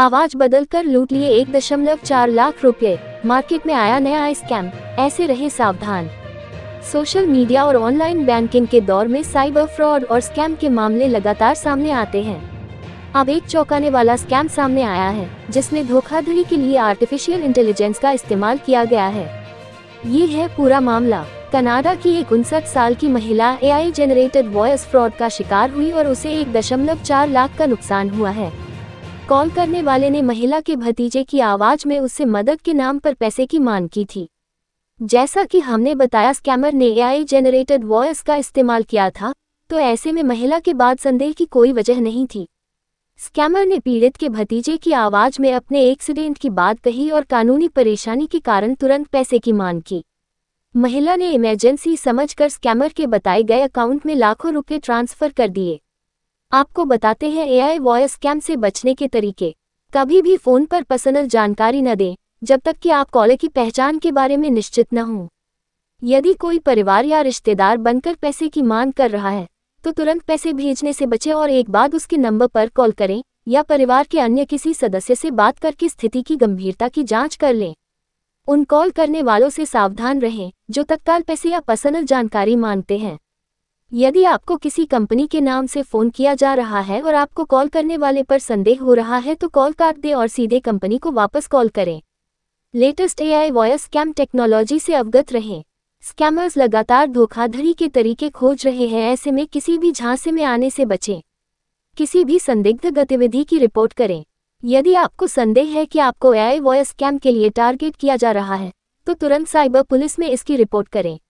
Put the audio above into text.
आवाज बदलकर लूट लिए एक दशमलव चार लाख रुपए मार्केट में आया नया स्कैम ऐसे रहे सावधान सोशल मीडिया और ऑनलाइन बैंकिंग के दौर में साइबर फ्रॉड और स्कैम के मामले लगातार सामने आते हैं अब एक चौंकाने वाला स्कैम सामने आया है जिसमें धोखाधड़ी के लिए आर्टिफिशियल इंटेलिजेंस का इस्तेमाल किया गया है ये है पूरा मामला कनाडा की एक उनसठ साल की महिला एआई जनरेटेड वॉयस फ्रॉड का शिकार हुई और उसे एक दशमलव चार लाख का नुकसान हुआ है कॉल करने वाले ने महिला के भतीजे की आवाज में उससे मदद के नाम पर पैसे की मांग की थी जैसा कि हमने बताया स्कैमर ने एआई जनरेटेड वॉयस का इस्तेमाल किया था तो ऐसे में महिला के बाद संदेह की कोई वजह नहीं थी स्कैमर ने पीड़ित के भतीजे की आवाज में अपने एक्सीडेंट की बात कही और कानूनी परेशानी के कारण तुरंत पैसे की मांग की महिला ने इमरजेंसी समझकर स्कैमर के बताए गए अकाउंट में लाखों रुपए ट्रांसफर कर दिए आपको बताते हैं एआई वॉयस स्कैम से बचने के तरीके कभी भी फोन पर पर्सनल जानकारी न दें जब तक कि आप कॉलर की पहचान के बारे में निश्चित न हों यदि कोई परिवार या रिश्तेदार बनकर पैसे की मांग कर रहा है तो तुरंत पैसे भेजने से बचें और एक बार उसके नंबर पर कॉल करें या परिवार के अन्य किसी सदस्य से बात करके स्थिति की गंभीरता की जांच कर लें उन कॉल करने वालों से सावधान रहें जो तत्काल पैसे या पर्सनल जानकारी मांगते हैं यदि आपको किसी कंपनी के नाम से फ़ोन किया जा रहा है और आपको कॉल करने वाले पर संदेह हो रहा है तो कॉल काट दें और सीधे कंपनी को वापस कॉल करें latest AI voice scam technology से अवगत रहें स्कैमर्स लगातार धोखाधड़ी के तरीके खोज रहे हैं ऐसे में किसी भी झांसे में आने से बचें किसी भी संदिग्ध गतिविधि की रिपोर्ट करें यदि आपको संदेह है कि आपको एआई वॉयस स्कैम के लिए टारगेट किया जा रहा है तो तुरंत साइबर पुलिस में इसकी रिपोर्ट करें